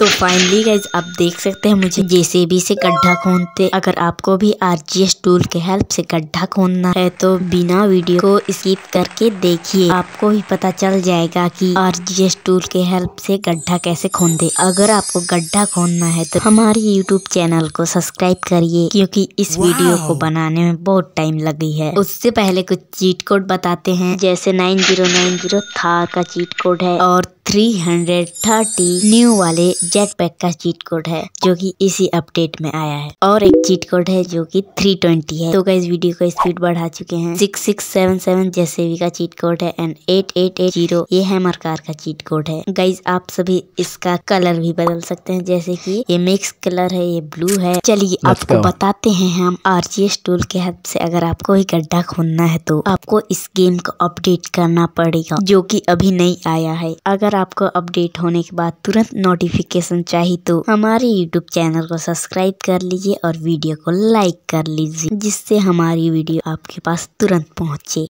तो finally guys आप देख सकते हैं मुझे जैसे भी से गड्ढा खोदते अगर आपको भी आरजीएस टूल के हेल्प से गड्ढा खोदना है तो बिना वीडियो को स्किप करके देखिए आपको ही पता चल जाएगा कि आरजीएस टूल के हेल्प से गड्ढा कैसे खोदे अगर आपको गड्ढा खोदना है तो हमारे यूट्यूब चैनल को सब्सक्राइब करिए क्योंकि इस वीडियो को बनाने में बहुत टाइम लगी है उससे पहले कुछ चीट कोड बताते हैं जैसे nine zero nine zero Thar का चीट कोड है और थ्री हंड्रेड थर्टी न्यू वाले जेट पैक का चीट कोड है जो कि इसी अपडेट में आया है और एक चीट कोड है जो कि थ्री ट्वेंटी है तो इस वीडियो को स्पीड बढ़ा चुके हैं 6677 सिक्स सेवन सेवन का चीट कोड है and eight eight eight zero ये हैमर कार का चीट कोड है गाइज आप सभी इसका कलर भी बदल सकते हैं जैसे की ये मिक्स कलर है ये ब्लू है चलिए आपको बताते हैं हम एस टूल के हेल्प से अगर आपको एक गड्ढा खोलना है तो आपको इस गेम को अपडेट करना पड़ेगा जो की अभी नहीं आया है अगर आपको अपडेट होने के बाद तुरंत नोटिफिकेशन चाहिए तो हमारे यूट्यूब चैनल को सब्सक्राइब कर लीजिए और वीडियो को लाइक कर लीजिए जिससे हमारी वीडियो आपके पास तुरंत पहुंचे